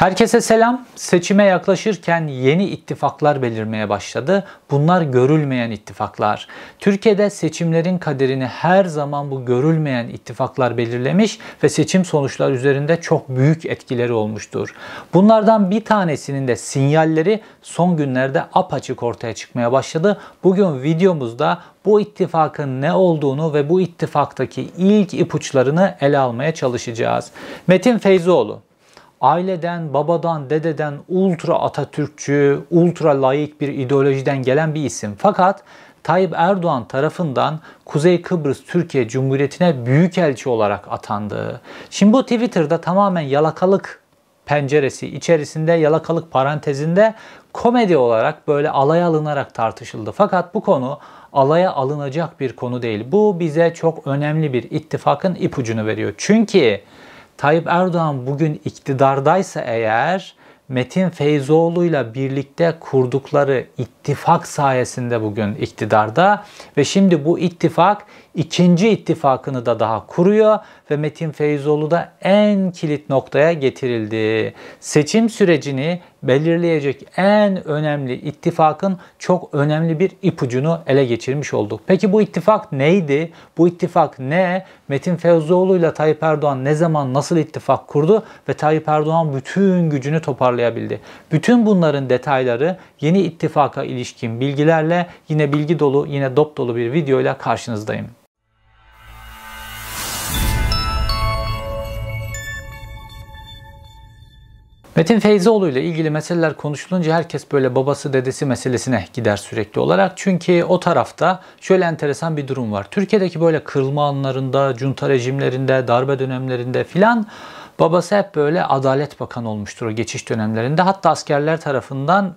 Herkese selam. Seçime yaklaşırken yeni ittifaklar belirmeye başladı. Bunlar görülmeyen ittifaklar. Türkiye'de seçimlerin kaderini her zaman bu görülmeyen ittifaklar belirlemiş ve seçim sonuçları üzerinde çok büyük etkileri olmuştur. Bunlardan bir tanesinin de sinyalleri son günlerde apaçık ortaya çıkmaya başladı. Bugün videomuzda bu ittifakın ne olduğunu ve bu ittifaktaki ilk ipuçlarını ele almaya çalışacağız. Metin Feyzoğlu aileden, babadan, dededen ultra Atatürkçü, ultra layık bir ideolojiden gelen bir isim. Fakat Tayyip Erdoğan tarafından Kuzey Kıbrıs Türkiye Cumhuriyeti'ne büyükelçi olarak atandı. Şimdi bu Twitter'da tamamen yalakalık penceresi içerisinde yalakalık parantezinde komedi olarak böyle alaya alınarak tartışıldı. Fakat bu konu alaya alınacak bir konu değil. Bu bize çok önemli bir ittifakın ipucunu veriyor. Çünkü Tayyip Erdoğan bugün iktidardaysa eğer Metin Feyzoğlu'yla birlikte kurdukları ittifak sayesinde bugün iktidarda ve şimdi bu ittifak ikinci ittifakını da daha kuruyor ve Metin Feyzoğlu da en kilit noktaya getirildi. Seçim sürecini belirleyecek en önemli ittifakın çok önemli bir ipucunu ele geçirmiş olduk. Peki bu ittifak neydi? Bu ittifak ne? Metin Fevzoğlu ile Tayyip Erdoğan ne zaman nasıl ittifak kurdu ve Tayyip Erdoğan bütün gücünü toparlayabildi. Bütün bunların detayları yeni ittifaka ilişkin bilgilerle yine bilgi dolu, yine dop dolu bir videoyla karşınızdayım. Metin Feyzoğlu ile ilgili meseleler konuşulunca herkes böyle babası dedesi meselesine gider sürekli olarak. Çünkü o tarafta şöyle enteresan bir durum var. Türkiye'deki böyle kırılma anlarında, junta rejimlerinde, darbe dönemlerinde filan babası hep böyle Adalet Bakanı olmuştur o geçiş dönemlerinde. Hatta askerler tarafından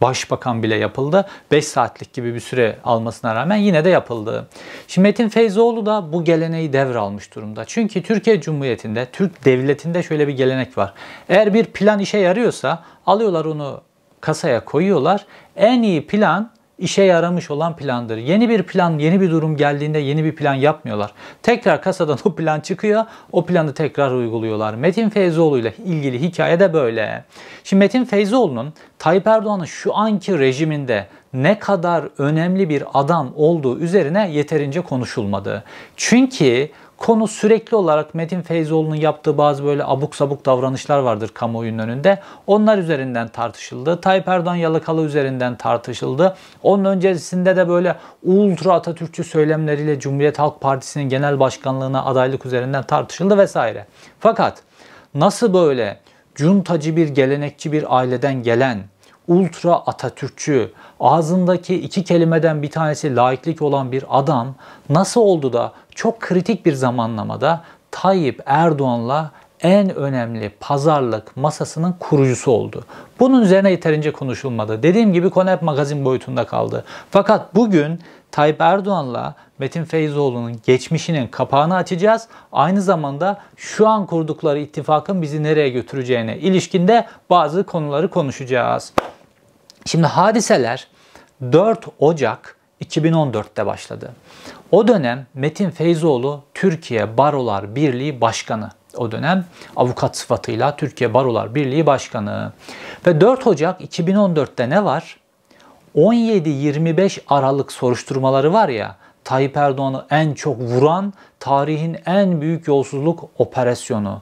başbakan bile yapıldı. 5 saatlik gibi bir süre almasına rağmen yine de yapıldı. Şimdi Metin Feyzoğlu da bu geleneği devralmış durumda. Çünkü Türkiye Cumhuriyeti'nde, Türk Devleti'nde şöyle bir gelenek var. Eğer bir plan işe yarıyorsa alıyorlar onu kasaya koyuyorlar. En iyi plan işe yaramış olan plandır. Yeni bir plan, yeni bir durum geldiğinde yeni bir plan yapmıyorlar. Tekrar kasadan o plan çıkıyor, o planı tekrar uyguluyorlar. Metin Feyzoğlu ile ilgili hikaye de böyle. Şimdi Metin Feyzoğlu'nun Tayyip Erdoğan'ın şu anki rejiminde ne kadar önemli bir adam olduğu üzerine yeterince konuşulmadı. Çünkü Konu sürekli olarak Metin Feyzoğlu'nun yaptığı bazı böyle abuk sabuk davranışlar vardır kamuoyunun önünde. Onlar üzerinden tartışıldı. Tayyip Erdoğan Yalakalı üzerinden tartışıldı. Onun öncesinde de böyle ultra Atatürkçü söylemleriyle Cumhuriyet Halk Partisi'nin genel başkanlığına adaylık üzerinden tartışıldı vesaire. Fakat nasıl böyle cuntacı bir gelenekçi bir aileden gelen ultra Atatürkçü, ağzındaki iki kelimeden bir tanesi laiklik olan bir adam nasıl oldu da çok kritik bir zamanlamada Tayyip Erdoğan'la en önemli pazarlık masasının kurucusu oldu. Bunun üzerine yeterince konuşulmadı. Dediğim gibi konu hep magazin boyutunda kaldı. Fakat bugün Tayyip Erdoğan'la Metin Feyzoğlu'nun geçmişinin kapağını açacağız. Aynı zamanda şu an kurdukları ittifakın bizi nereye götüreceğine ilişkinde bazı konuları konuşacağız. Şimdi hadiseler 4 Ocak 2014'te başladı. O dönem Metin Feyzoğlu Türkiye Barolar Birliği Başkanı. O dönem avukat sıfatıyla Türkiye Barolar Birliği Başkanı. Ve 4 Ocak 2014'te ne var? 17-25 Aralık soruşturmaları var ya Tayyip Erdoğan'ı en çok vuran tarihin en büyük yolsuzluk operasyonu.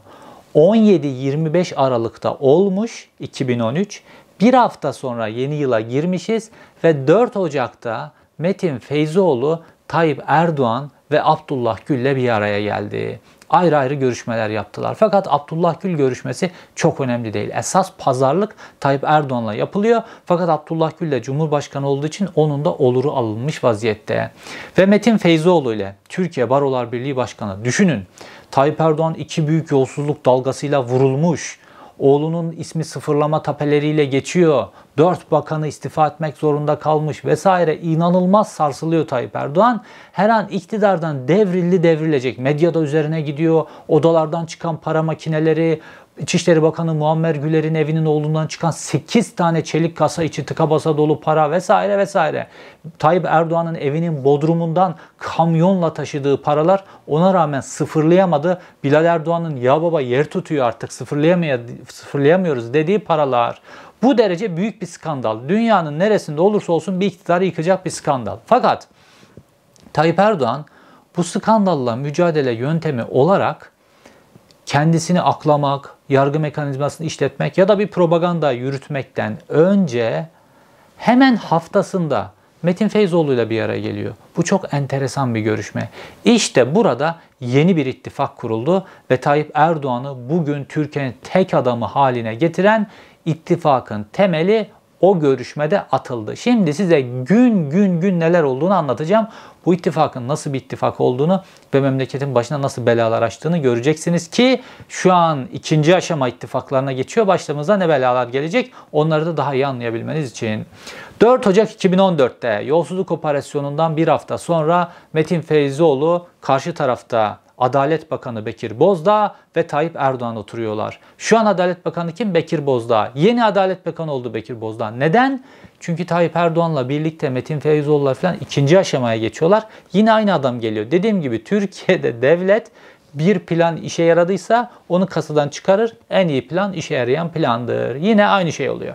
17-25 Aralık'ta olmuş 2013. Bir hafta sonra yeni yıla girmişiz ve 4 Ocak'ta Metin Feyzoğlu, Tayyip Erdoğan ve Abdullah Gül'le bir araya geldi. Ayrı ayrı görüşmeler yaptılar. Fakat Abdullah Gül görüşmesi çok önemli değil. Esas pazarlık Tayyip Erdoğan'la yapılıyor. Fakat Abdullah Gül de Cumhurbaşkanı olduğu için onun da oluru alınmış vaziyette. Ve Metin Feyzoğlu ile Türkiye Barolar Birliği Başkanı düşünün Tayyip Erdoğan iki büyük yolsuzluk dalgasıyla vurulmuş oğlunun ismi sıfırlama tapeleriyle geçiyor. Dört bakanı istifa etmek zorunda kalmış vesaire inanılmaz sarsılıyor Tayyip Erdoğan. Her an iktidardan devrildi devrilecek. Medyada üzerine gidiyor. Odalardan çıkan para makineleri, İçişleri Bakanı Muammer Güler'in evinin oğlundan çıkan 8 tane çelik kasa içi tıka basa dolu para vesaire vesaire. Tayyip Erdoğan'ın evinin bodrumundan kamyonla taşıdığı paralar ona rağmen sıfırlayamadı. Bilal Erdoğan'ın ya baba yer tutuyor artık sıfırlayamıyoruz dediği paralar. Bu derece büyük bir skandal. Dünyanın neresinde olursa olsun bir iktidarı yıkacak bir skandal. Fakat Tayyip Erdoğan bu skandalla mücadele yöntemi olarak kendisini aklamak, yargı mekanizmasını işletmek ya da bir propaganda yürütmekten önce hemen haftasında Metin Feyzoğlu ile bir araya geliyor. Bu çok enteresan bir görüşme. İşte burada yeni bir ittifak kuruldu ve Tayyip Erdoğan'ı bugün Türkiye'nin tek adamı haline getiren ittifakın temeli o görüşmede atıldı. Şimdi size gün gün gün neler olduğunu anlatacağım. Bu ittifakın nasıl bir ittifak olduğunu ve memleketin başına nasıl belalar açtığını göreceksiniz ki şu an ikinci aşama ittifaklarına geçiyor. Başlarımıza ne belalar gelecek onları da daha iyi anlayabilmeniz için. 4 Ocak 2014'te yolsuzluk operasyonundan bir hafta sonra Metin Feyzioğlu karşı tarafta Adalet Bakanı Bekir Bozdağ ve Tayyip Erdoğan oturuyorlar. Şu an Adalet Bakanı kim? Bekir Bozdağ. Yeni Adalet Bakanı oldu Bekir Bozdağ. Neden? Çünkü Tayyip Erdoğan'la birlikte Metin Feyzoğlu'la falan ikinci aşamaya geçiyorlar. Yine aynı adam geliyor. Dediğim gibi Türkiye'de devlet bir plan işe yaradıysa onu kasadan çıkarır. En iyi plan işe yarayan plandır. Yine aynı şey oluyor.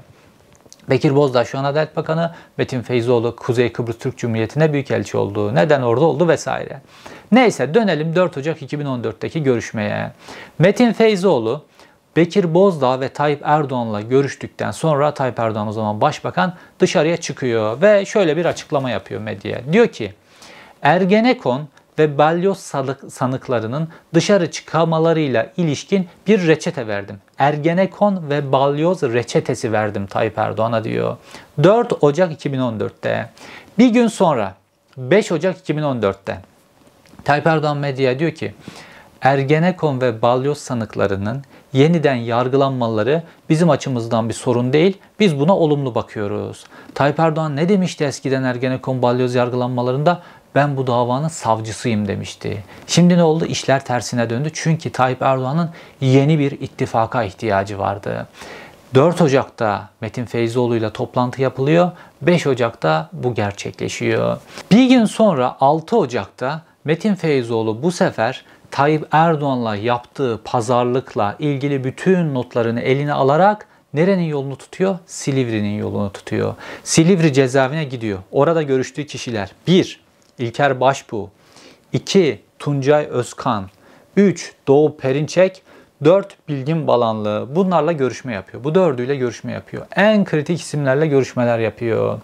Bekir Bozdağ şu an Adalet Bakanı, Metin Feyzoğlu Kuzey Kıbrıs Türk Cumhuriyeti'ne büyükelçi oldu. Neden orada oldu vesaire. Neyse dönelim 4 Ocak 2014'teki görüşmeye. Metin Feyzoğlu Bekir Bozdağ ve Tayyip Erdoğan'la görüştükten sonra Tayyip Erdoğan o zaman başbakan dışarıya çıkıyor ve şöyle bir açıklama yapıyor medyaya. Diyor ki Ergenekon ve balyoz sanıklarının dışarı çıkamalarıyla ilişkin bir reçete verdim. Ergenekon ve balyoz reçetesi verdim Tayyip Erdoğan'a diyor. 4 Ocak 2014'te. Bir gün sonra 5 Ocak 2014'te Tayyip Erdoğan medyaya diyor ki Ergenekon ve balyoz sanıklarının yeniden yargılanmaları bizim açımızdan bir sorun değil. Biz buna olumlu bakıyoruz. Tayyip Erdoğan ne demişti eskiden Ergenekon balyoz yargılanmalarında? ben bu davanın savcısıyım demişti. Şimdi ne oldu? İşler tersine döndü. Çünkü Tayyip Erdoğan'ın yeni bir ittifaka ihtiyacı vardı. 4 Ocak'ta Metin Feyzoğlu ile toplantı yapılıyor. 5 Ocak'ta bu gerçekleşiyor. Bir gün sonra 6 Ocak'ta Metin Feyzoğlu bu sefer Tayyip Erdoğan'la yaptığı pazarlıkla ilgili bütün notlarını eline alarak nerenin yolunu tutuyor? Silivri'nin yolunu tutuyor. Silivri cezaevine gidiyor. Orada görüştüğü kişiler 1. İlker Başbu, 2. Tuncay Özkan, 3. Doğu Perinçek, 4 Bilgin Balanlı bunlarla görüşme yapıyor. Bu dördüyle görüşme yapıyor. En kritik isimlerle görüşmeler yapıyor.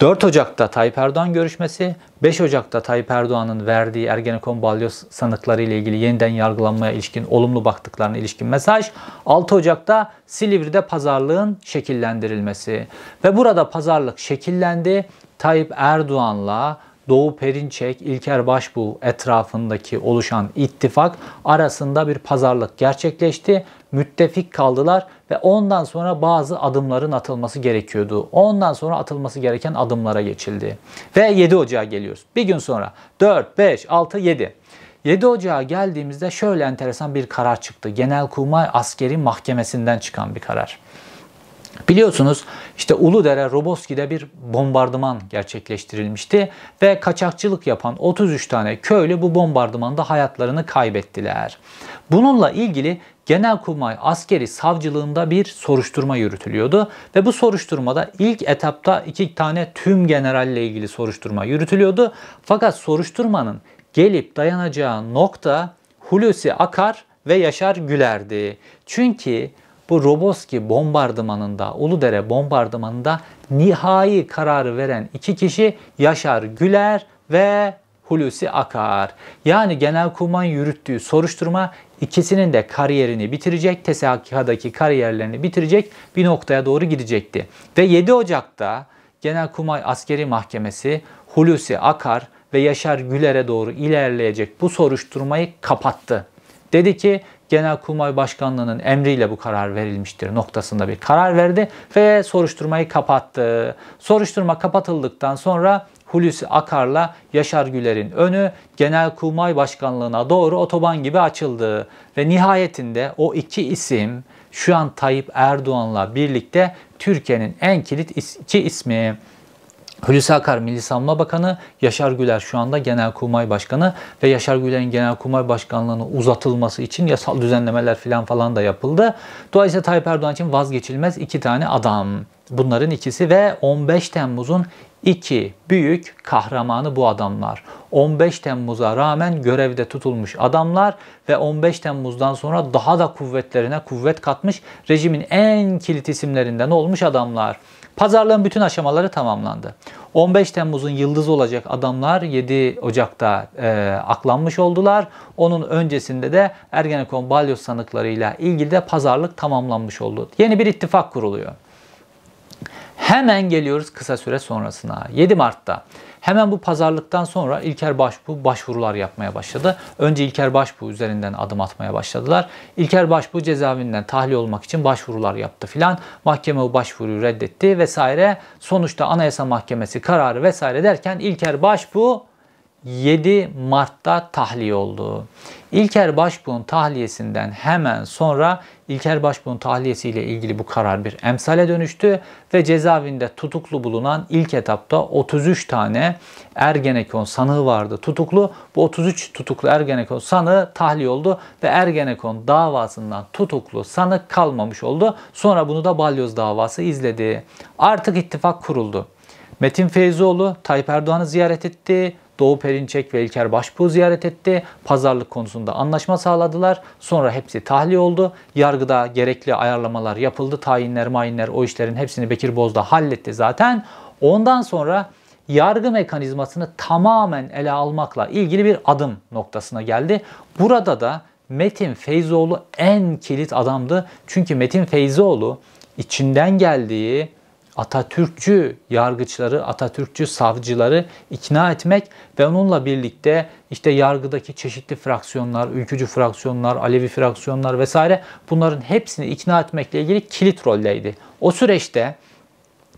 4 Ocak'ta Tayyip Erdoğan görüşmesi, 5 Ocak'ta Tayyip Erdoğan'ın verdiği Ergenekon balyoz sanıkları ile ilgili yeniden yargılanmaya ilişkin olumlu baktıklarına ilişkin mesaj, 6 Ocak'ta Silivri'de pazarlığın şekillendirilmesi ve burada pazarlık şekillendi. Tayyip Erdoğan'la Doğu Perinçek, İlker Başbuğ etrafındaki oluşan ittifak arasında bir pazarlık gerçekleşti. Müttefik kaldılar ve ondan sonra bazı adımların atılması gerekiyordu. Ondan sonra atılması gereken adımlara geçildi. Ve 7 Ocağa geliyoruz. Bir gün sonra 4, 5, 6, 7. 7 Ocağı geldiğimizde şöyle enteresan bir karar çıktı. Genelkurmay Askeri Mahkemesi'nden çıkan bir karar. Biliyorsunuz işte Uludere Roboski'de bir bombardıman gerçekleştirilmişti ve kaçakçılık yapan 33 tane köylü bu bombardımanda hayatlarını kaybettiler. Bununla ilgili Genelkurmay Askeri Savcılığında bir soruşturma yürütülüyordu ve bu soruşturmada ilk etapta iki tane tüm generalle ilgili soruşturma yürütülüyordu. Fakat soruşturmanın gelip dayanacağı nokta Hulusi Akar ve Yaşar Güler'di. Çünkü bu Roboski bombardımanında, Uludere bombardımanında nihai kararı veren iki kişi Yaşar Güler ve Hulusi Akar. Yani Genelkurmay yürüttüğü soruşturma ikisinin de kariyerini bitirecek, TSK'daki kariyerlerini bitirecek bir noktaya doğru gidecekti. Ve 7 Ocak'ta Genelkurmay Askeri Mahkemesi Hulusi Akar ve Yaşar Güler'e doğru ilerleyecek bu soruşturmayı kapattı. Dedi ki Genelkurmay Başkanlığı'nın emriyle bu karar verilmiştir noktasında bir karar verdi ve soruşturmayı kapattı. Soruşturma kapatıldıktan sonra Hulusi Akar'la Yaşar Güler'in önü Genelkurmay Başkanlığı'na doğru otoban gibi açıldı. Ve nihayetinde o iki isim şu an Tayyip Erdoğan'la birlikte Türkiye'nin en kilit iki ismi. Hulusi Akar Milli Savunma Bakanı, Yaşar Güler şu anda Genelkurmay Başkanı ve Yaşar Güler'in Genelkurmay Başkanlığı'nın uzatılması için yasal düzenlemeler falan falan da yapıldı. Dolayısıyla Tayyip Erdoğan için vazgeçilmez iki tane adam. Bunların ikisi ve 15 Temmuz'un iki büyük kahramanı bu adamlar. 15 Temmuz'a rağmen görevde tutulmuş adamlar ve 15 Temmuz'dan sonra daha da kuvvetlerine kuvvet katmış rejimin en kilit isimlerinden olmuş adamlar. Pazarlığın bütün aşamaları tamamlandı. 15 Temmuz'un yıldızı olacak adamlar 7 Ocak'ta e, aklanmış oldular. Onun öncesinde de Ergenekon balyoz sanıklarıyla ilgili de pazarlık tamamlanmış oldu. Yeni bir ittifak kuruluyor. Hemen geliyoruz kısa süre sonrasına. 7 Mart'ta Hemen bu pazarlıktan sonra İlker Başbu başvurular yapmaya başladı. Önce İlker Başbu üzerinden adım atmaya başladılar. İlker Başbu cezaevinden tahliye olmak için başvurular yaptı filan. Mahkeme bu başvuruyu reddetti vesaire. Sonuçta Anayasa Mahkemesi kararı vesaire derken İlker Başbu 7 Mart'ta tahliye oldu. İlker Başbuğ'un tahliyesinden hemen sonra İlker Başbuğ'un tahliyesiyle ilgili bu karar bir emsale dönüştü ve cezaevinde tutuklu bulunan ilk etapta 33 tane Ergenekon sanığı vardı tutuklu. Bu 33 tutuklu Ergenekon sanığı tahliye oldu ve Ergenekon davasından tutuklu sanık kalmamış oldu. Sonra bunu da Balyoz davası izledi. Artık ittifak kuruldu. Metin Feyzoğlu Tayyip Erdoğan'ı ziyaret etti. Doğu Perinçek ve İlker Başbuğ ziyaret etti. Pazarlık konusunda anlaşma sağladılar. Sonra hepsi tahliye oldu. Yargıda gerekli ayarlamalar yapıldı. Tayinler, mayinler o işlerin hepsini Bekir Bozda halletti zaten. Ondan sonra yargı mekanizmasını tamamen ele almakla ilgili bir adım noktasına geldi. Burada da Metin Feyzoğlu en kilit adamdı. Çünkü Metin Feyzoğlu içinden geldiği Atatürkçü yargıçları, Atatürkçü savcıları ikna etmek ve onunla birlikte işte yargıdaki çeşitli fraksiyonlar, ülkücü fraksiyonlar, Alevi fraksiyonlar vesaire bunların hepsini ikna etmekle ilgili kilit roldeydi. O süreçte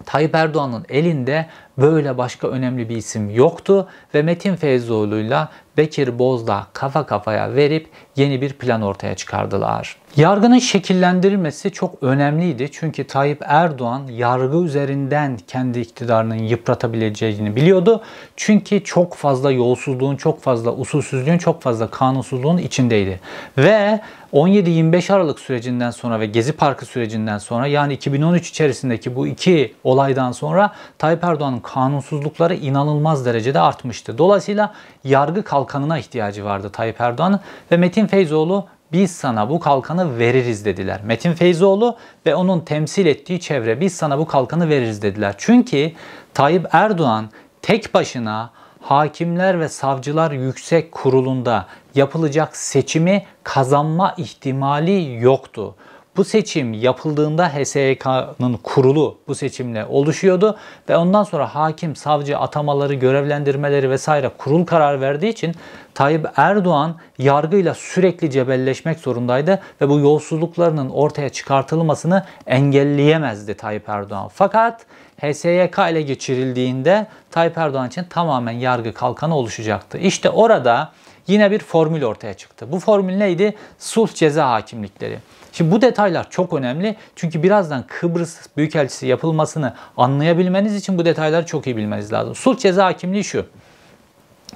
Tayyip Erdoğan'ın elinde böyle başka önemli bir isim yoktu ve Metin Feyzoğlu'yla Bekir Bozdağ kafa kafaya verip yeni bir plan ortaya çıkardılar. Yargının şekillendirilmesi çok önemliydi. Çünkü Tayyip Erdoğan yargı üzerinden kendi iktidarının yıpratabileceğini biliyordu. Çünkü çok fazla yolsuzluğun, çok fazla usulsüzlüğün, çok fazla kanunsuzluğun içindeydi. Ve 17-25 Aralık sürecinden sonra ve Gezi Parkı sürecinden sonra yani 2013 içerisindeki bu iki olaydan sonra Tayyip Erdoğan'ın kanunsuzlukları inanılmaz derecede artmıştı. Dolayısıyla yargı kalkanına ihtiyacı vardı Tayyip Erdoğan'ın ve Metin Feyzoğlu biz sana bu kalkanı veririz dediler. Metin Feyzoğlu ve onun temsil ettiği çevre biz sana bu kalkanı veririz dediler. Çünkü Tayyip Erdoğan tek başına Hakimler ve Savcılar Yüksek Kurulu'nda yapılacak seçimi kazanma ihtimali yoktu. Bu seçim yapıldığında HSYK'nın kurulu bu seçimle oluşuyordu ve ondan sonra hakim, savcı atamaları, görevlendirmeleri vesaire kurul karar verdiği için Tayyip Erdoğan yargıyla sürekli cebelleşmek zorundaydı ve bu yolsuzluklarının ortaya çıkartılmasını engelleyemezdi Tayyip Erdoğan. Fakat HSYK ile geçirildiğinde Tayyip Erdoğan için tamamen yargı kalkanı oluşacaktı. İşte orada yine bir formül ortaya çıktı. Bu formül neydi? Sulh ceza hakimlikleri. Şimdi bu detaylar çok önemli. Çünkü birazdan Kıbrıs Büyükelçisi yapılmasını anlayabilmeniz için bu detayları çok iyi bilmeniz lazım. Sulh ceza hakimliği şu.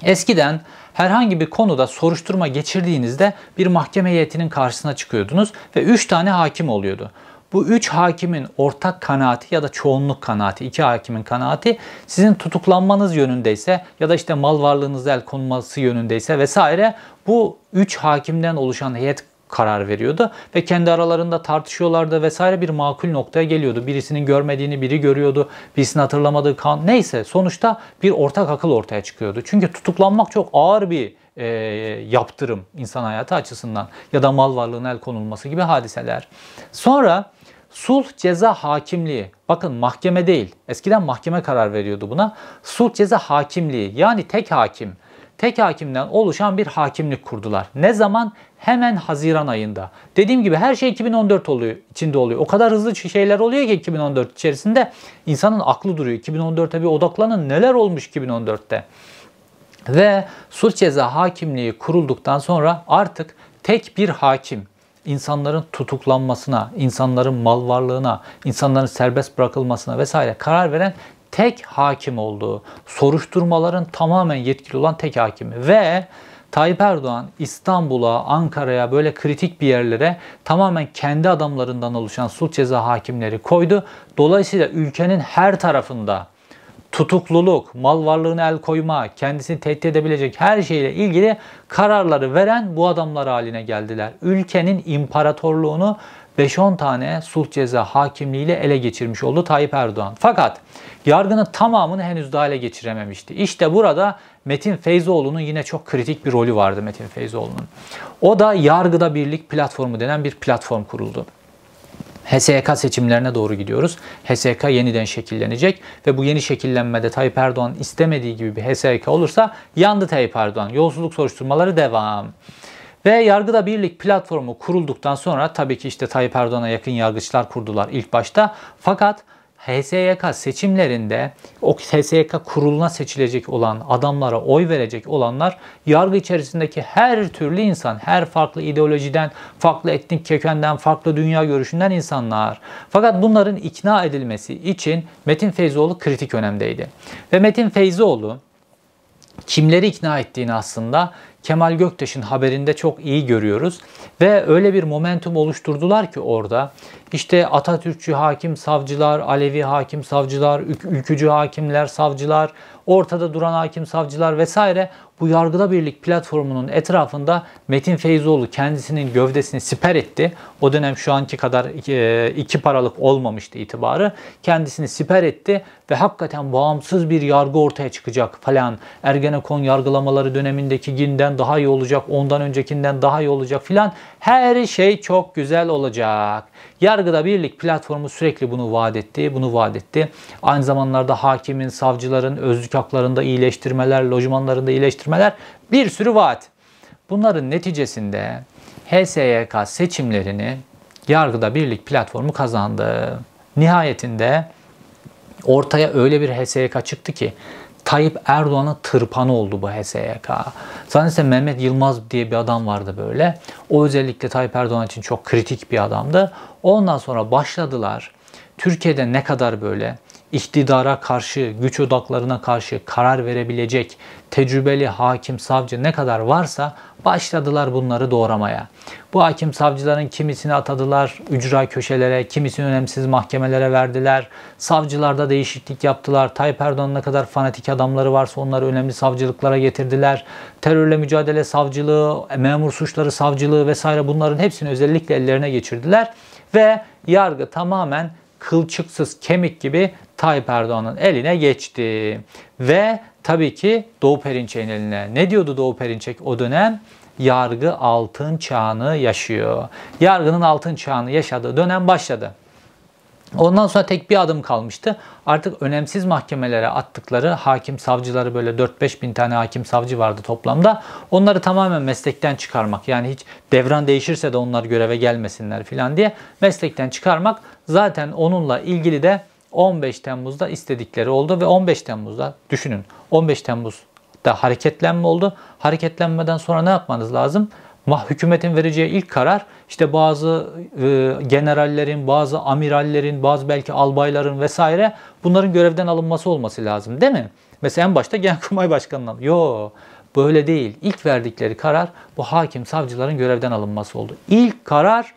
Eskiden herhangi bir konuda soruşturma geçirdiğinizde bir mahkeme heyetinin karşısına çıkıyordunuz ve 3 tane hakim oluyordu. Bu üç hakimin ortak kanaati ya da çoğunluk kanaati, iki hakimin kanaati sizin tutuklanmanız yönündeyse ya da işte mal varlığınız el konulması yönündeyse vesaire bu üç hakimden oluşan heyet karar veriyordu ve kendi aralarında tartışıyorlardı vesaire bir makul noktaya geliyordu. Birisinin görmediğini biri görüyordu, birisinin hatırlamadığı kan neyse sonuçta bir ortak akıl ortaya çıkıyordu. Çünkü tutuklanmak çok ağır bir e, yaptırım insan hayatı açısından ya da mal varlığına el konulması gibi hadiseler. Sonra sulh ceza hakimliği bakın mahkeme değil eskiden mahkeme karar veriyordu buna sulh ceza hakimliği yani tek hakim tek hakimden oluşan bir hakimlik kurdular. Ne zaman? Hemen Haziran ayında. Dediğim gibi her şey 2014 oluyor, içinde oluyor. O kadar hızlı şeyler oluyor ki 2014 içerisinde insanın aklı duruyor. 2014'e bir odaklanın neler olmuş 2014'te. Ve sulh ceza hakimliği kurulduktan sonra artık tek bir hakim insanların tutuklanmasına, insanların mal varlığına, insanların serbest bırakılmasına vesaire karar veren tek hakim olduğu, soruşturmaların tamamen yetkili olan tek hakimi ve Tayyip Erdoğan İstanbul'a, Ankara'ya böyle kritik bir yerlere tamamen kendi adamlarından oluşan sulh ceza hakimleri koydu. Dolayısıyla ülkenin her tarafında tutukluluk, mal varlığına el koyma, kendisini tehdit edebilecek her şeyle ilgili kararları veren bu adamlar haline geldiler. Ülkenin imparatorluğunu 5-10 tane sulh ceza hakimliğiyle ele geçirmiş oldu Tayyip Erdoğan. Fakat yargının tamamını henüz daha ele geçirememişti. İşte burada Metin Feyzoğlu'nun yine çok kritik bir rolü vardı Metin Feyzoğlu'nun. O da Yargıda Birlik platformu denen bir platform kuruldu. HSK seçimlerine doğru gidiyoruz. HSK yeniden şekillenecek ve bu yeni şekillenmede Tayyip Erdoğan istemediği gibi bir HSK olursa yandı Tayyip Erdoğan. Yolsuzluk soruşturmaları devam. Ve yargıda birlik platformu kurulduktan sonra tabii ki işte Tayyip Erdoğan'a yakın yargıçlar kurdular ilk başta. Fakat HSYK seçimlerinde o HSYK kuruluna seçilecek olan adamlara oy verecek olanlar yargı içerisindeki her türlü insan, her farklı ideolojiden, farklı etnik kökenden, farklı dünya görüşünden insanlar. Fakat bunların ikna edilmesi için Metin Feyzoğlu kritik önemdeydi. Ve Metin Feyzoğlu kimleri ikna ettiğini aslında Kemal Göktaş'ın haberinde çok iyi görüyoruz. Ve öyle bir momentum oluşturdular ki orada işte Atatürkçü hakim savcılar, Alevi hakim savcılar, ülkücü hakimler savcılar, ortada duran hakim savcılar vesaire bu Yargıda Birlik platformunun etrafında Metin Feyzoğlu kendisinin gövdesini siper etti. O dönem şu anki kadar e, iki, paralık olmamıştı itibarı. Kendisini siper etti ve hakikaten bağımsız bir yargı ortaya çıkacak falan. Ergenekon yargılamaları dönemindeki günden daha iyi olacak, ondan öncekinden daha iyi olacak filan. Her şey çok güzel olacak. Yargıda Birlik platformu sürekli bunu vaat etti, bunu vaat etti. Aynı zamanlarda hakimin, savcıların özlük haklarında iyileştirmeler, lojmanlarında iyileştirmeler sözleşmeler, bir sürü vaat. Bunların neticesinde HSYK seçimlerini Yargıda Birlik platformu kazandı. Nihayetinde ortaya öyle bir HSYK çıktı ki Tayyip Erdoğan'ın tırpanı oldu bu HSYK. Zannedersem Mehmet Yılmaz diye bir adam vardı böyle. O özellikle Tayyip Erdoğan için çok kritik bir adamdı. Ondan sonra başladılar. Türkiye'de ne kadar böyle iktidara karşı, güç odaklarına karşı karar verebilecek tecrübeli hakim, savcı ne kadar varsa başladılar bunları doğramaya. Bu hakim savcıların kimisini atadılar ücra köşelere, kimisini önemsiz mahkemelere verdiler. Savcılarda değişiklik yaptılar. Tayyip Erdoğan'ın ne kadar fanatik adamları varsa onları önemli savcılıklara getirdiler. Terörle mücadele savcılığı, memur suçları savcılığı vesaire bunların hepsini özellikle ellerine geçirdiler. Ve yargı tamamen kılçıksız kemik gibi Tayyip Erdoğan'ın eline geçti. Ve tabii ki Doğu Perinçek'in eline. Ne diyordu Doğu Perinçek o dönem? Yargı altın çağını yaşıyor. Yargının altın çağını yaşadığı dönem başladı. Ondan sonra tek bir adım kalmıştı. Artık önemsiz mahkemelere attıkları hakim savcıları böyle 4-5 bin tane hakim savcı vardı toplamda. Onları tamamen meslekten çıkarmak yani hiç devran değişirse de onlar göreve gelmesinler filan diye meslekten çıkarmak zaten onunla ilgili de 15 Temmuz'da istedikleri oldu ve 15 Temmuz'da düşünün 15 Temmuz'da hareketlenme oldu. Hareketlenmeden sonra ne yapmanız lazım? hükümetin vereceği ilk karar işte bazı e, generallerin, bazı amirallerin, bazı belki albayların vesaire bunların görevden alınması olması lazım değil mi? Mesela en başta Genelkurmay Başkanı'ndan. Yo böyle değil. İlk verdikleri karar bu hakim savcıların görevden alınması oldu. İlk karar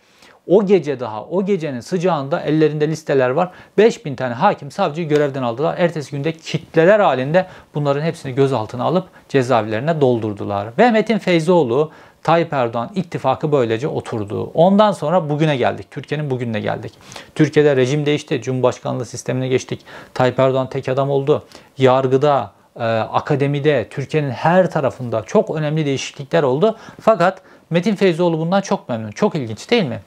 o gece daha o gecenin sıcağında ellerinde listeler var. 5000 tane hakim savcı görevden aldılar. Ertesi günde kitleler halinde bunların hepsini gözaltına alıp cezaevlerine doldurdular. Ve Metin Feyzoğlu Tayyip Erdoğan ittifakı böylece oturdu. Ondan sonra bugüne geldik. Türkiye'nin bugününe geldik. Türkiye'de rejim değişti. Cumhurbaşkanlığı sistemine geçtik. Tayyip Erdoğan tek adam oldu. Yargıda, e, akademide, Türkiye'nin her tarafında çok önemli değişiklikler oldu. Fakat Metin Feyzoğlu bundan çok memnun. Çok ilginç değil mi?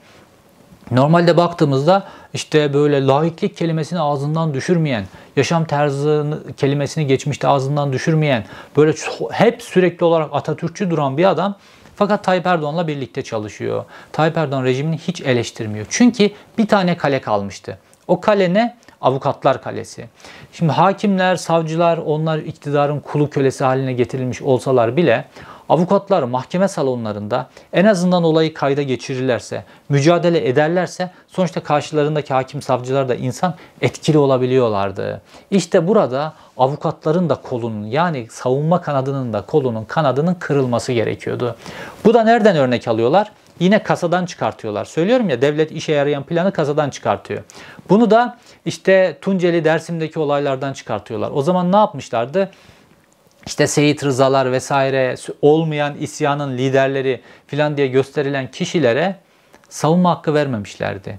Normalde baktığımızda işte böyle laiklik kelimesini ağzından düşürmeyen, yaşam tarzı kelimesini geçmişte ağzından düşürmeyen, böyle hep sürekli olarak Atatürkçü duran bir adam fakat Tayyip Erdoğan'la birlikte çalışıyor. Tayyip Erdoğan rejimini hiç eleştirmiyor. Çünkü bir tane kale kalmıştı. O kale ne? Avukatlar Kalesi. Şimdi hakimler, savcılar onlar iktidarın kulu kölesi haline getirilmiş olsalar bile Avukatlar mahkeme salonlarında en azından olayı kayda geçirirlerse, mücadele ederlerse sonuçta karşılarındaki hakim savcılar da insan etkili olabiliyorlardı. İşte burada avukatların da kolunun yani savunma kanadının da kolunun kanadının kırılması gerekiyordu. Bu da nereden örnek alıyorlar? Yine kasadan çıkartıyorlar. Söylüyorum ya devlet işe yarayan planı kasadan çıkartıyor. Bunu da işte Tunceli Dersim'deki olaylardan çıkartıyorlar. O zaman ne yapmışlardı? işte Seyit Rızalar vesaire olmayan isyanın liderleri filan diye gösterilen kişilere savunma hakkı vermemişlerdi.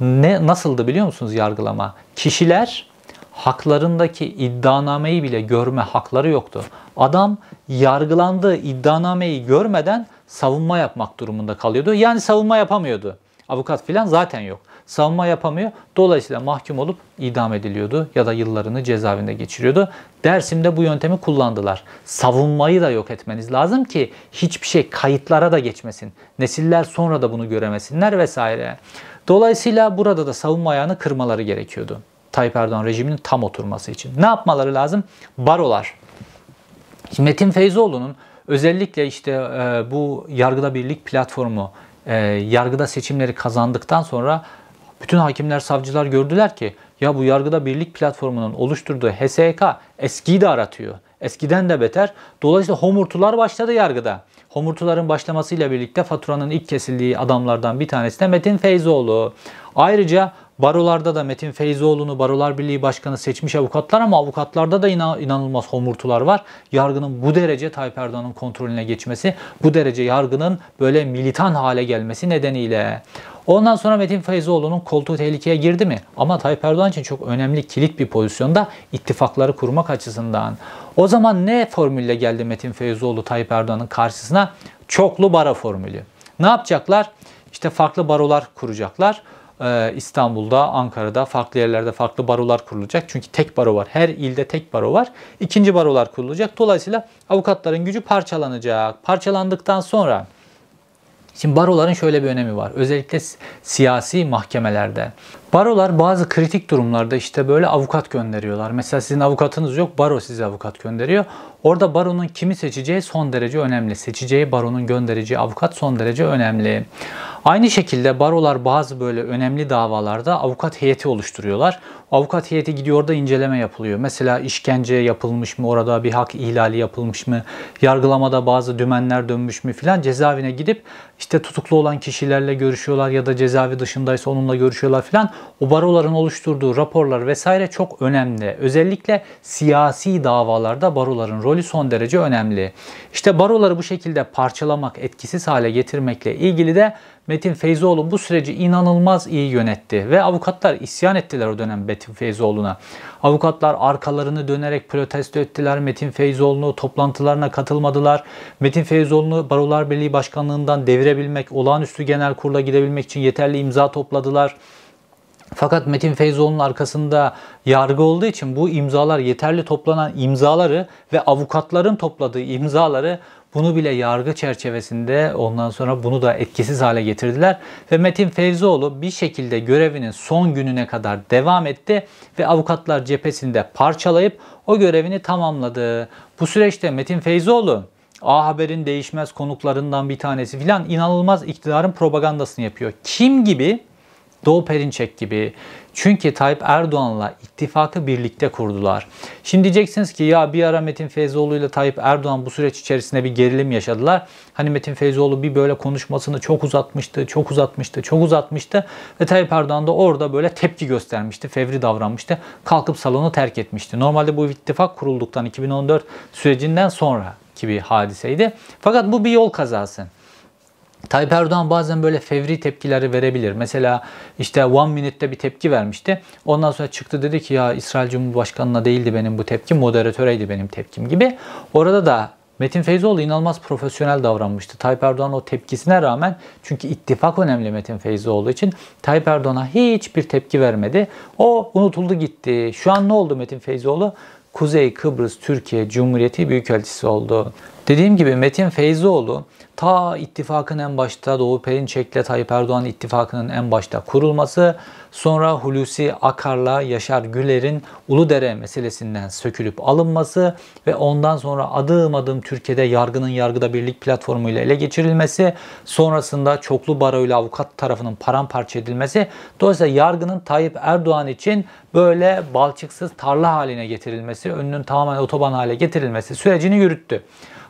Ne nasıldı biliyor musunuz yargılama? Kişiler haklarındaki iddianameyi bile görme hakları yoktu. Adam yargılandığı iddianameyi görmeden savunma yapmak durumunda kalıyordu. Yani savunma yapamıyordu avukat filan zaten yok. Savunma yapamıyor. Dolayısıyla mahkum olup idam ediliyordu ya da yıllarını cezaevinde geçiriyordu. Dersim'de bu yöntemi kullandılar. Savunmayı da yok etmeniz lazım ki hiçbir şey kayıtlara da geçmesin. Nesiller sonra da bunu göremesinler vesaire. Dolayısıyla burada da savunma ayağını kırmaları gerekiyordu. Tayyip Erdoğan rejiminin tam oturması için. Ne yapmaları lazım? Barolar. Metin Feyzoğlu'nun özellikle işte e, bu yargıda birlik platformu e, yargıda seçimleri kazandıktan sonra bütün hakimler, savcılar gördüler ki ya bu yargıda birlik platformunun oluşturduğu HSK eskiyi de aratıyor. Eskiden de beter. Dolayısıyla homurtular başladı yargıda. Homurtuların başlamasıyla birlikte faturanın ilk kesildiği adamlardan bir tanesi de Metin Feyzoğlu. Ayrıca Barolarda da Metin Feyzoğlu'nu Barolar Birliği Başkanı seçmiş avukatlar ama avukatlarda da inan, inanılmaz homurtular var. Yargının bu derece Tayyip Erdoğan'ın kontrolüne geçmesi, bu derece yargının böyle militan hale gelmesi nedeniyle. Ondan sonra Metin Feyzoğlu'nun koltuğu tehlikeye girdi mi? Ama Tayyip Erdoğan için çok önemli kilit bir pozisyonda ittifakları kurmak açısından. O zaman ne formülle geldi Metin Feyzoğlu Tayyip Erdoğan'ın karşısına? Çoklu bara formülü. Ne yapacaklar? İşte farklı barolar kuracaklar. Ee, İstanbul'da, Ankara'da, farklı yerlerde farklı barolar kurulacak. Çünkü tek baro var. Her ilde tek baro var. İkinci barolar kurulacak. Dolayısıyla avukatların gücü parçalanacak. Parçalandıktan sonra Şimdi baroların şöyle bir önemi var. Özellikle siyasi mahkemelerde. Barolar bazı kritik durumlarda işte böyle avukat gönderiyorlar. Mesela sizin avukatınız yok, baro size avukat gönderiyor. Orada baronun kimi seçeceği son derece önemli. Seçeceği baronun göndereceği avukat son derece önemli. Aynı şekilde barolar bazı böyle önemli davalarda avukat heyeti oluşturuyorlar. avukat heyeti gidiyor da inceleme yapılıyor. Mesela işkence yapılmış mı, orada bir hak ihlali yapılmış mı, yargılamada bazı dümenler dönmüş mü filan cezaevine gidip işte tutuklu olan kişilerle görüşüyorlar ya da cezaevi dışındaysa onunla görüşüyorlar filan. O baroların oluşturduğu raporlar vesaire çok önemli. Özellikle siyasi davalarda baroların rolü rolü son derece önemli. İşte baroları bu şekilde parçalamak, etkisiz hale getirmekle ilgili de Metin Feyzoğlu bu süreci inanılmaz iyi yönetti ve avukatlar isyan ettiler o dönem Metin Feyzoğlu'na. Avukatlar arkalarını dönerek protesto ettiler. Metin Feyzoğlu'nu toplantılarına katılmadılar. Metin Feyzoğlu'nu Barolar Birliği Başkanlığından devirebilmek, olağanüstü genel kurula gidebilmek için yeterli imza topladılar. Fakat Metin Feyzoğlu'nun arkasında yargı olduğu için bu imzalar yeterli toplanan imzaları ve avukatların topladığı imzaları bunu bile yargı çerçevesinde ondan sonra bunu da etkisiz hale getirdiler. Ve Metin Fevzioğlu bir şekilde görevinin son gününe kadar devam etti ve avukatlar cephesinde parçalayıp o görevini tamamladı. Bu süreçte Metin Feyzoğlu A Haber'in değişmez konuklarından bir tanesi filan inanılmaz iktidarın propagandasını yapıyor. Kim gibi? Doğu Perinçek gibi. Çünkü Tayyip Erdoğan'la ittifakı birlikte kurdular. Şimdi diyeceksiniz ki ya bir ara Metin Feyzoğlu ile Tayyip Erdoğan bu süreç içerisinde bir gerilim yaşadılar. Hani Metin Feyzoğlu bir böyle konuşmasını çok uzatmıştı, çok uzatmıştı, çok uzatmıştı. Ve Tayyip Erdoğan da orada böyle tepki göstermişti, fevri davranmıştı. Kalkıp salonu terk etmişti. Normalde bu ittifak kurulduktan 2014 sürecinden sonra gibi hadiseydi. Fakat bu bir yol kazası. Tayyip Erdoğan bazen böyle fevri tepkileri verebilir. Mesela işte One Minute'de bir tepki vermişti. Ondan sonra çıktı dedi ki ya İsrail Cumhurbaşkanı'na değildi benim bu tepkim, moderatöreydi benim tepkim gibi. Orada da Metin Feyzoğlu inanılmaz profesyonel davranmıştı. Tayyip Erdoğan o tepkisine rağmen çünkü ittifak önemli Metin Feyzoğlu için Tayyip Erdoğan'a hiçbir tepki vermedi. O unutuldu gitti. Şu an ne oldu Metin Feyzoğlu? Kuzey Kıbrıs Türkiye Cumhuriyeti Büyükelçisi oldu. Dediğim gibi Metin Feyzoğlu ta ittifakın en başta Doğu Perinçek ile Tayyip Erdoğan ittifakının en başta kurulması, sonra Hulusi Akar'la Yaşar Güler'in Uludere meselesinden sökülüp alınması ve ondan sonra adım adım Türkiye'de yargının yargıda birlik platformu ile ele geçirilmesi, sonrasında çoklu baroyla avukat tarafının paramparça edilmesi, dolayısıyla yargının Tayyip Erdoğan için böyle balçıksız tarla haline getirilmesi, önünün tamamen otoban hale getirilmesi sürecini yürüttü.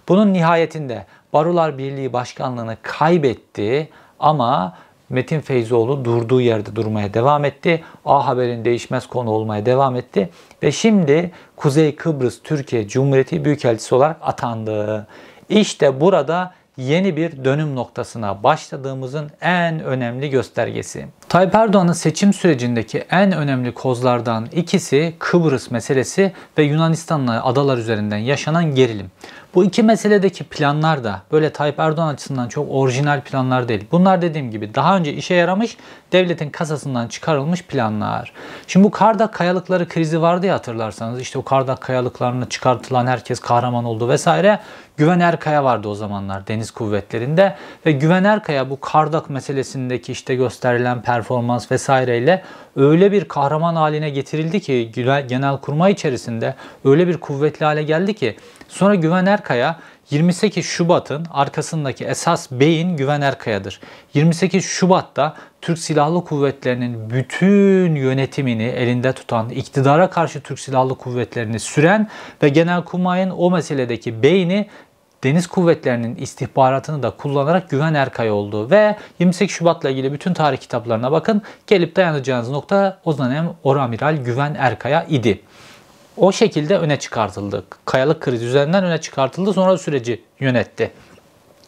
Bunun nihayetinde Barolar Birliği Başkanlığı'nı kaybetti ama Metin Feyzoğlu durduğu yerde durmaya devam etti. A Haber'in değişmez konu olmaya devam etti. Ve şimdi Kuzey Kıbrıs Türkiye Cumhuriyeti Büyükelçisi olarak atandı. İşte burada yeni bir dönüm noktasına başladığımızın en önemli göstergesi. Tayyip Erdoğan'ın seçim sürecindeki en önemli kozlardan ikisi Kıbrıs meselesi ve Yunanistan'la adalar üzerinden yaşanan gerilim. Bu iki meseledeki planlar da böyle Tayyip Erdoğan açısından çok orijinal planlar değil. Bunlar dediğim gibi daha önce işe yaramış, devletin kasasından çıkarılmış planlar. Şimdi bu Kardak Kayalıkları krizi vardı ya hatırlarsanız. işte o Kardak kayalıklarını çıkartılan herkes kahraman oldu vesaire. Güven Erkaya vardı o zamanlar Deniz Kuvvetleri'nde ve Güven Erkaya bu Kardak meselesindeki işte gösterilen performans performans vesaireyle öyle bir kahraman haline getirildi ki genel kurma içerisinde öyle bir kuvvetli hale geldi ki sonra Güven Erkaya 28 Şubat'ın arkasındaki esas beyin Güven Erkaya'dır. 28 Şubat'ta Türk Silahlı Kuvvetleri'nin bütün yönetimini elinde tutan, iktidara karşı Türk Silahlı Kuvvetleri'ni süren ve Genelkurmay'ın o meseledeki beyni Deniz Kuvvetleri'nin istihbaratını da kullanarak Güven Erkay oldu. Ve 28 Şubat'la ilgili bütün tarih kitaplarına bakın. Gelip dayanacağınız nokta o dönem Oramiral Güven Erkay'a idi. O şekilde öne çıkartıldı. Kayalık kriz üzerinden öne çıkartıldı. Sonra süreci yönetti.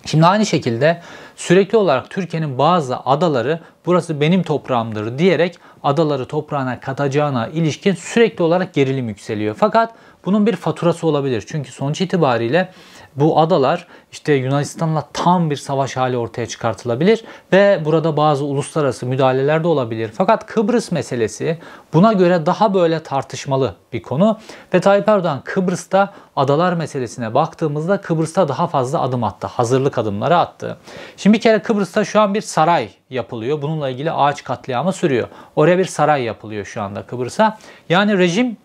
Şimdi aynı şekilde sürekli olarak Türkiye'nin bazı adaları burası benim toprağımdır diyerek adaları toprağına katacağına ilişkin sürekli olarak gerilim yükseliyor. Fakat bunun bir faturası olabilir. Çünkü sonuç itibariyle bu adalar işte Yunanistan'la tam bir savaş hali ortaya çıkartılabilir ve burada bazı uluslararası müdahaleler de olabilir. Fakat Kıbrıs meselesi buna göre daha böyle tartışmalı bir konu ve Tayyip Erdoğan Kıbrıs'ta adalar meselesine baktığımızda Kıbrıs'ta daha fazla adım attı. Hazırlık adımları attı. Şimdi bir kere Kıbrıs'ta şu an bir saray yapılıyor. Bununla ilgili ağaç katliamı sürüyor. Oraya bir saray yapılıyor şu anda Kıbrıs'a. Yani rejim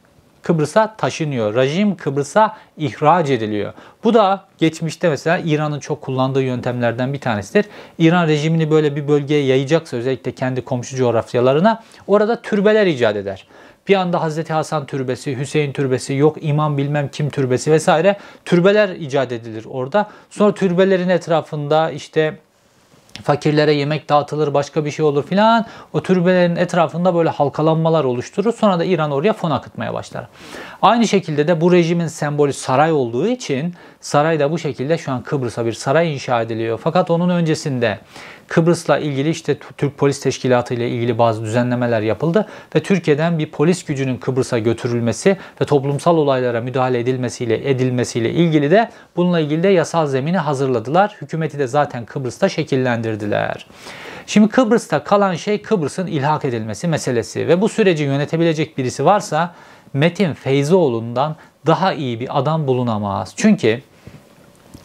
Kıbrıs'a taşınıyor. Rejim Kıbrıs'a ihraç ediliyor. Bu da geçmişte mesela İran'ın çok kullandığı yöntemlerden bir tanesidir. İran rejimini böyle bir bölgeye yayacaksa özellikle kendi komşu coğrafyalarına orada türbeler icat eder. Bir anda Hazreti Hasan türbesi, Hüseyin türbesi, yok imam bilmem kim türbesi vesaire türbeler icat edilir orada. Sonra türbelerin etrafında işte fakirlere yemek dağıtılır, başka bir şey olur filan. O türbelerin etrafında böyle halkalanmalar oluşturur. Sonra da İran oraya fon akıtmaya başlar. Aynı şekilde de bu rejimin sembolü saray olduğu için saray da bu şekilde şu an Kıbrıs'a bir saray inşa ediliyor. Fakat onun öncesinde Kıbrıs'la ilgili işte Türk Polis Teşkilatı ile ilgili bazı düzenlemeler yapıldı ve Türkiye'den bir polis gücünün Kıbrıs'a götürülmesi ve toplumsal olaylara müdahale edilmesiyle edilmesiyle ilgili de bununla ilgili de yasal zemini hazırladılar. Hükümeti de zaten Kıbrıs'ta şekillendirdiler. Şimdi Kıbrıs'ta kalan şey Kıbrıs'ın ilhak edilmesi meselesi ve bu süreci yönetebilecek birisi varsa Metin Feyzoğlu'ndan daha iyi bir adam bulunamaz. Çünkü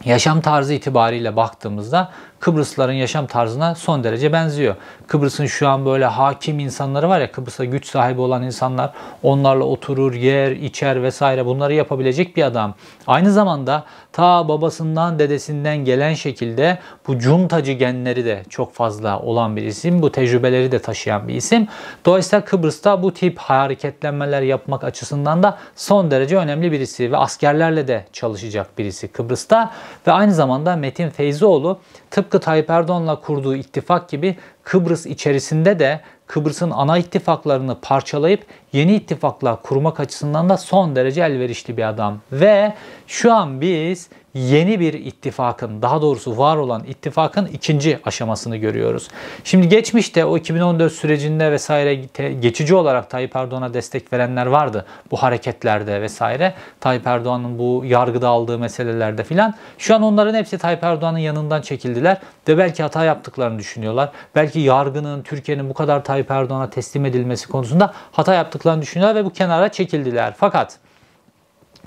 yaşam tarzı itibariyle baktığımızda Kıbrıslıların yaşam tarzına son derece benziyor. Kıbrıs'ın şu an böyle hakim insanları var ya Kıbrıs'a güç sahibi olan insanlar onlarla oturur, yer, içer vesaire bunları yapabilecek bir adam. Aynı zamanda ta babasından dedesinden gelen şekilde bu cuntacı genleri de çok fazla olan bir isim. Bu tecrübeleri de taşıyan bir isim. Dolayısıyla Kıbrıs'ta bu tip hareketlenmeler yapmak açısından da son derece önemli birisi ve askerlerle de çalışacak birisi Kıbrıs'ta ve aynı zamanda Metin Feyzoğlu tıpkı Tayyip Erdoğan'la kurduğu ittifak gibi Kıbrıs içerisinde de Kıbrıs'ın ana ittifaklarını parçalayıp yeni ittifaklar kurmak açısından da son derece elverişli bir adam. Ve şu an biz yeni bir ittifakın, daha doğrusu var olan ittifakın ikinci aşamasını görüyoruz. Şimdi geçmişte o 2014 sürecinde vesaire geçici olarak Tayyip Erdoğan'a destek verenler vardı bu hareketlerde vesaire. Tayyip Erdoğan'ın bu yargıda aldığı meselelerde filan. Şu an onların hepsi Tayyip Erdoğan'ın yanından çekildiler ve belki hata yaptıklarını düşünüyorlar. Belki yargının, Türkiye'nin bu kadar Tayyip Erdoğan'a teslim edilmesi konusunda hata yaptıklarını düşünüyorlar ve bu kenara çekildiler. Fakat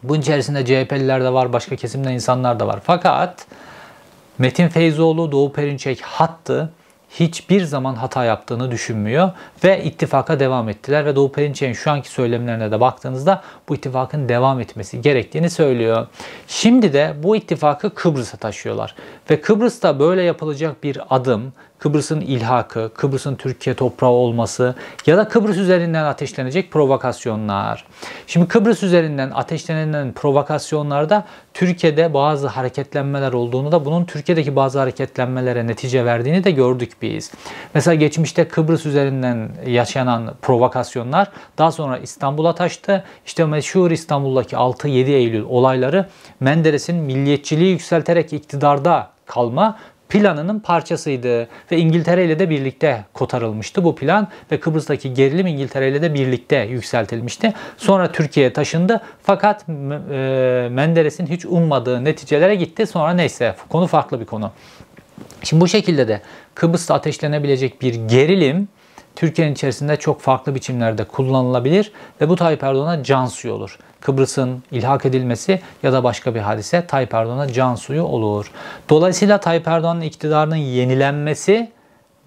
bunun içerisinde CHP'liler de var, başka kesimden insanlar da var. Fakat Metin Feyzoğlu, Doğu Perinçek hattı hiçbir zaman hata yaptığını düşünmüyor ve ittifaka devam ettiler ve Doğu Perinçek'in şu anki söylemlerine de baktığınızda bu ittifakın devam etmesi gerektiğini söylüyor. Şimdi de bu ittifakı Kıbrıs'a taşıyorlar ve Kıbrıs'ta böyle yapılacak bir adım Kıbrıs'ın ilhakı, Kıbrıs'ın Türkiye toprağı olması ya da Kıbrıs üzerinden ateşlenecek provokasyonlar. Şimdi Kıbrıs üzerinden ateşlenen provokasyonlarda Türkiye'de bazı hareketlenmeler olduğunu da bunun Türkiye'deki bazı hareketlenmelere netice verdiğini de gördük biz. Mesela geçmişte Kıbrıs üzerinden yaşanan provokasyonlar daha sonra İstanbul'a taştı. İşte meşhur İstanbul'daki 6-7 Eylül olayları Menderes'in milliyetçiliği yükselterek iktidarda kalma planının parçasıydı ve İngiltere ile de birlikte kotarılmıştı bu plan ve Kıbrıs'taki gerilim İngiltere ile de birlikte yükseltilmişti. Sonra Türkiye'ye taşındı fakat e, Menderes'in hiç ummadığı neticelere gitti. Sonra neyse konu farklı bir konu. Şimdi bu şekilde de Kıbrıs'ta ateşlenebilecek bir gerilim Türkiye'nin içerisinde çok farklı biçimlerde kullanılabilir ve bu Tayyip Erdoğan'a can suyu olur. Kıbrıs'ın ilhak edilmesi ya da başka bir hadise Tayyip Erdoğan'a can suyu olur. Dolayısıyla Tayyip Erdoğan'ın iktidarının yenilenmesi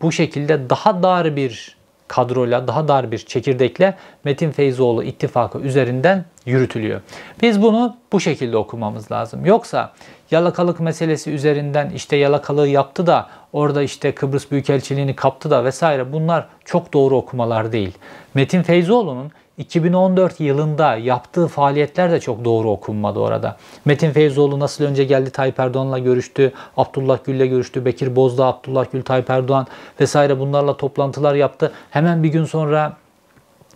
bu şekilde daha dar bir kadroyla, daha dar bir çekirdekle Metin Feyzoğlu ittifakı üzerinden yürütülüyor. Biz bunu bu şekilde okumamız lazım. Yoksa yalakalık meselesi üzerinden işte yalakalığı yaptı da orada işte Kıbrıs Büyükelçiliğini kaptı da vesaire bunlar çok doğru okumalar değil. Metin Feyzoğlu'nun 2014 yılında yaptığı faaliyetler de çok doğru okunmadı orada. Metin Feyzoğlu nasıl önce geldi Tayyip Erdoğan'la görüştü, Abdullah Gül'le görüştü, Bekir Bozdağ, Abdullah Gül, Tayyip Erdoğan vesaire bunlarla toplantılar yaptı. Hemen bir gün sonra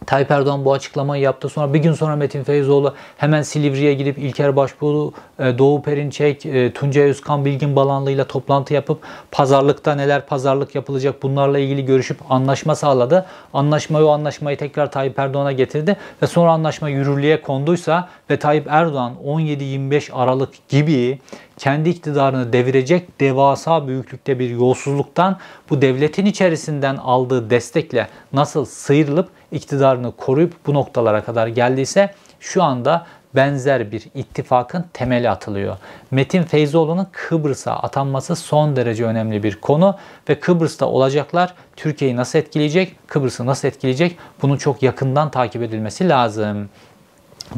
Tayyip Erdoğan bu açıklamayı yaptı. Sonra bir gün sonra Metin Feyzoğlu hemen Silivri'ye gidip İlker Başbuğ, e, Doğu Perinçek, e, Tuncay Özkan Bilgin Balanlı ile toplantı yapıp pazarlıkta neler pazarlık yapılacak bunlarla ilgili görüşüp anlaşma sağladı. Anlaşmayı o anlaşmayı tekrar Tayyip Erdoğan'a getirdi ve sonra anlaşma yürürlüğe konduysa ve Tayyip Erdoğan 17-25 Aralık gibi kendi iktidarını devirecek devasa büyüklükte bir yolsuzluktan bu devletin içerisinden aldığı destekle nasıl sıyrılıp iktidarını koruyup bu noktalara kadar geldiyse şu anda benzer bir ittifakın temeli atılıyor. Metin Feyzoğlu'nun Kıbrıs'a atanması son derece önemli bir konu ve Kıbrıs'ta olacaklar Türkiye'yi nasıl etkileyecek, Kıbrıs'ı nasıl etkileyecek bunun çok yakından takip edilmesi lazım.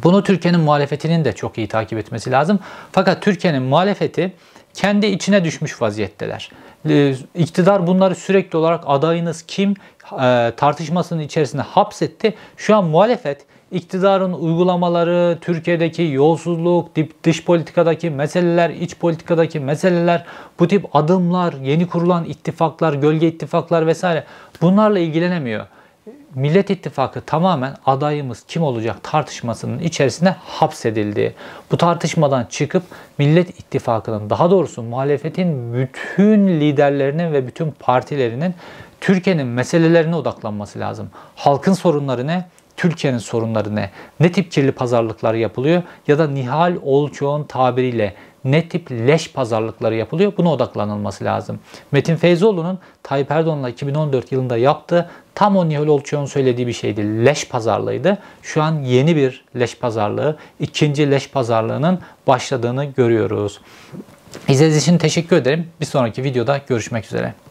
Bunu Türkiye'nin muhalefetinin de çok iyi takip etmesi lazım. Fakat Türkiye'nin muhalefeti kendi içine düşmüş vaziyetteler. Ee, iktidar bunları sürekli olarak adayınız kim, e, tartışmasının içerisine hapsetti. Şu an muhalefet iktidarın uygulamaları, Türkiye'deki yolsuzluk, dış politikadaki meseleler, iç politikadaki meseleler, bu tip adımlar, yeni kurulan ittifaklar, gölge ittifaklar vesaire bunlarla ilgilenemiyor. Millet İttifakı tamamen adayımız kim olacak tartışmasının içerisine hapsedildi. Bu tartışmadan çıkıp Millet İttifakı'nın daha doğrusu muhalefetin bütün liderlerinin ve bütün partilerinin Türkiye'nin meselelerine odaklanması lazım. Halkın sorunları ne? Türkiye'nin sorunları ne? Ne tip kirli pazarlıklar yapılıyor? Ya da Nihal Olçoğ'un tabiriyle ne tip leş pazarlıkları yapılıyor buna odaklanılması lazım. Metin Feyzoğlu'nun Tayyip Erdoğan'la 2014 yılında yaptığı tam o Nihal Olçuk'un söylediği bir şeydi. Leş pazarlığıydı. Şu an yeni bir leş pazarlığı, ikinci leş pazarlığının başladığını görüyoruz. İzlediğiniz için teşekkür ederim. Bir sonraki videoda görüşmek üzere.